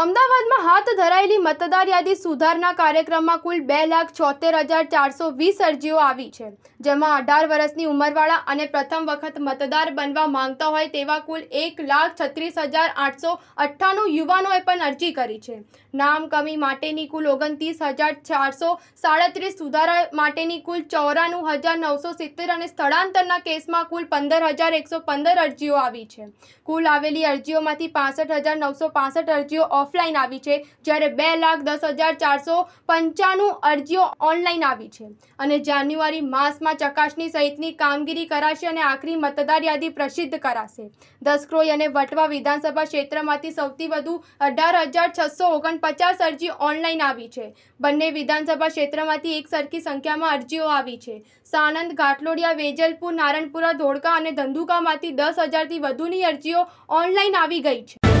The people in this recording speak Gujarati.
અમદાવાદમાં હાથ ધરાયેલી મતદાર યાદી સુધારના કાર્યક્રમમાં કુલ બે લાખ છોતેર હજાર ચારસો વીસ અરજીઓ આવી છે જેમાં અઢાર વર્ષની ઉંમરવાળા અને પ્રથમ વખત મતદાર બનવા માંગતા હોય તેવા કુલ એક લાખ છત્રીસ હજાર આઠસો અઠ્ઠાણું યુવાનોએ પણ અરજી કરી છે નામ કમી માટેની કુલ ઓગણત્રીસ હજાર ચારસો સાડત્રીસ સુધારા માટેની કુલ ચોરાણું હજાર નવસો સિત્તેર અને સ્થળાંતરના કેસમાં કુલ પંદર હજાર એકસો પંદર અરજીઓ આવી છે કુલ આવેલી અરજીઓમાંથી પાસઠ હજાર નવસો પાસઠ અરજીઓ ઓફલાઈન આવી છે જ્યારે બે લાખ દસ હજાર ચારસો પંચાણું અરજીઓ ઓનલાઈન આવી છે અને જાન્યુઆરી માસમાં ચકાસણી સહિતની કામગીરી કરાશે અને આખરી મતદાર યાદી પ્રસિદ્ધ કરાશે દસક્રોઈ અને વટવા વિધાનસભા ક્ષેત્રમાંથી સૌથી વધુ અઢાર હજાર છસો ઓગણપચાસ અરજી ઓનલાઈન આવી છે બંને વિધાનસભા ક્ષેત્રમાંથી એક સરખી સંખ્યામાં અરજીઓ આવી છે સાણંદ ઘાટલોડિયા વેજલપુર નારણપુરા ધોળકા અને ધંધુકામાંથી દસ હજારથી વધુની અરજીઓ ઓનલાઈન આવી ગઈ છે